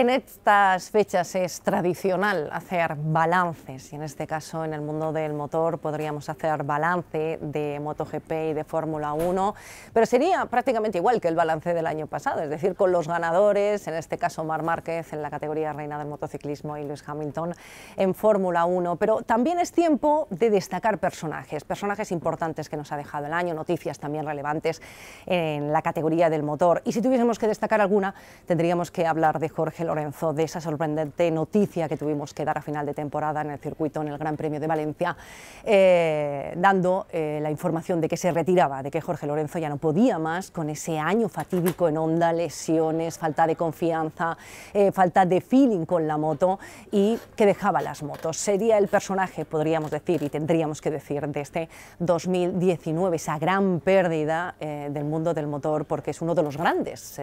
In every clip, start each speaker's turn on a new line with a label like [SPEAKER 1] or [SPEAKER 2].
[SPEAKER 1] En estas fechas es tradicional hacer balances y en este caso en el mundo del motor podríamos hacer balance de MotoGP y de Fórmula 1, pero sería prácticamente igual que el balance del año pasado, es decir, con los ganadores, en este caso Mar Márquez en la categoría reina del motociclismo y Luis Hamilton en Fórmula 1, pero también es tiempo de destacar personajes, personajes importantes que nos ha dejado el año, noticias también relevantes en la categoría del motor y si tuviésemos que destacar alguna tendríamos que hablar de Jorge Lorenzo, de esa sorprendente noticia que tuvimos que dar a final de temporada en el circuito, en el Gran Premio de Valencia, eh, dando eh, la información de que se retiraba, de que Jorge Lorenzo ya no podía más con ese año fatídico en onda, lesiones, falta de confianza, eh, falta de feeling con la moto y que dejaba las motos. Sería el personaje, podríamos decir, y tendríamos que decir, de este 2019, esa gran pérdida del mundo del motor, porque es uno de los grandes.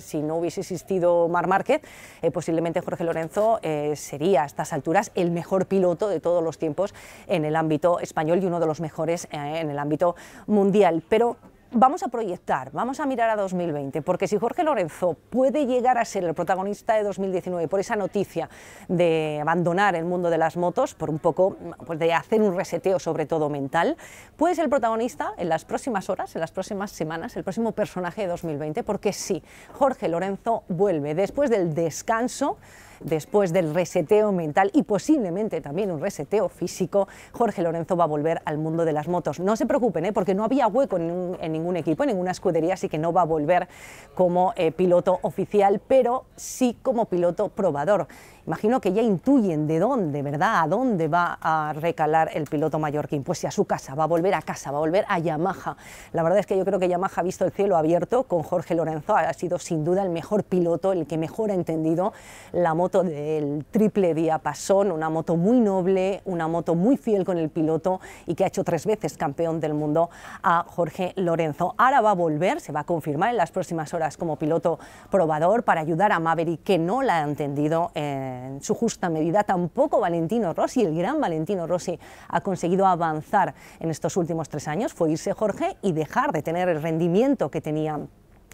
[SPEAKER 1] si no hubiese existido Mar Márquez, eh, posiblemente Jorge Lorenzo eh, sería a estas alturas el mejor piloto de todos los tiempos en el ámbito español y uno de los mejores eh, en el ámbito mundial. Pero vamos a proyectar, vamos a mirar a 2020, porque si Jorge Lorenzo puede llegar a ser el protagonista de 2019 por esa noticia de abandonar el mundo de las motos, por un poco pues, de hacer un reseteo sobre todo mental, puede ser el protagonista en las próximas horas, en las próximas semanas, el próximo personaje de 2020, porque sí, Jorge Lorenzo vuelve después del descanso después del reseteo mental y posiblemente también un reseteo físico, Jorge Lorenzo va a volver al mundo de las motos. No se preocupen, ¿eh? porque no había hueco en, ningún equipo, en ninguna escudería, así que no va a volver como eh, piloto oficial, pero sí como piloto probador. Imagino que ya intuyen de dónde, ¿verdad? A dónde va a recalar el piloto mallorquín. Pues si a su casa, va a volver a casa, va a volver a Yamaha. La verdad es que yo creo que Yamaha ha visto el cielo abierto con Jorge Lorenzo, ha sido sin duda el mejor piloto, el que mejor ha entendido la moto del triple diapasón, una moto muy noble, una moto muy fiel con el piloto y que ha hecho tres veces campeón del mundo a Jorge Lorenzo. Ahora va a volver, se va a confirmar en las próximas horas como piloto probador para ayudar a Maverick, que no la ha entendido en su justa medida. Tampoco Valentino Rossi, el gran Valentino Rossi, ha conseguido avanzar en estos últimos tres años. Fue irse Jorge y dejar de tener el rendimiento que tenía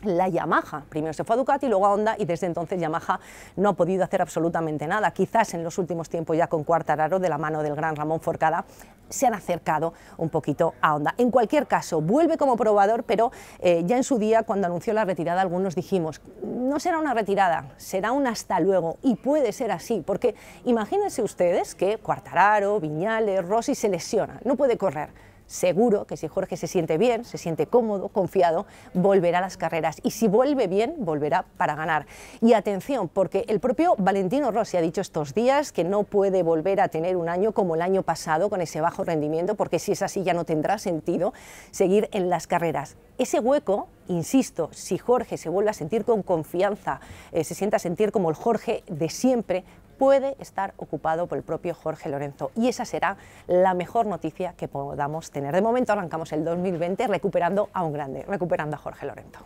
[SPEAKER 1] la Yamaha. Primero se fue a Ducati, luego a Honda y desde entonces Yamaha no ha podido hacer absolutamente nada. Quizás en los últimos tiempos ya con Cuartararo de la mano del gran Ramón Forcada se han acercado un poquito a Honda. En cualquier caso, vuelve como probador, pero eh, ya en su día cuando anunció la retirada algunos dijimos, no será una retirada, será un hasta luego y puede ser así, porque imagínense ustedes que Cuartararo, Viñales, Rossi se lesiona, no puede correr seguro que si Jorge se siente bien, se siente cómodo, confiado, volverá a las carreras. Y si vuelve bien, volverá para ganar. Y atención, porque el propio Valentino Rossi ha dicho estos días que no puede volver a tener un año como el año pasado con ese bajo rendimiento, porque si es así ya no tendrá sentido seguir en las carreras. Ese hueco insisto, si Jorge se vuelve a sentir con confianza, eh, se sienta a sentir como el Jorge de siempre, puede estar ocupado por el propio Jorge Lorenzo. Y esa será la mejor noticia que podamos tener. De momento arrancamos el 2020 recuperando a un grande, recuperando a Jorge Lorenzo.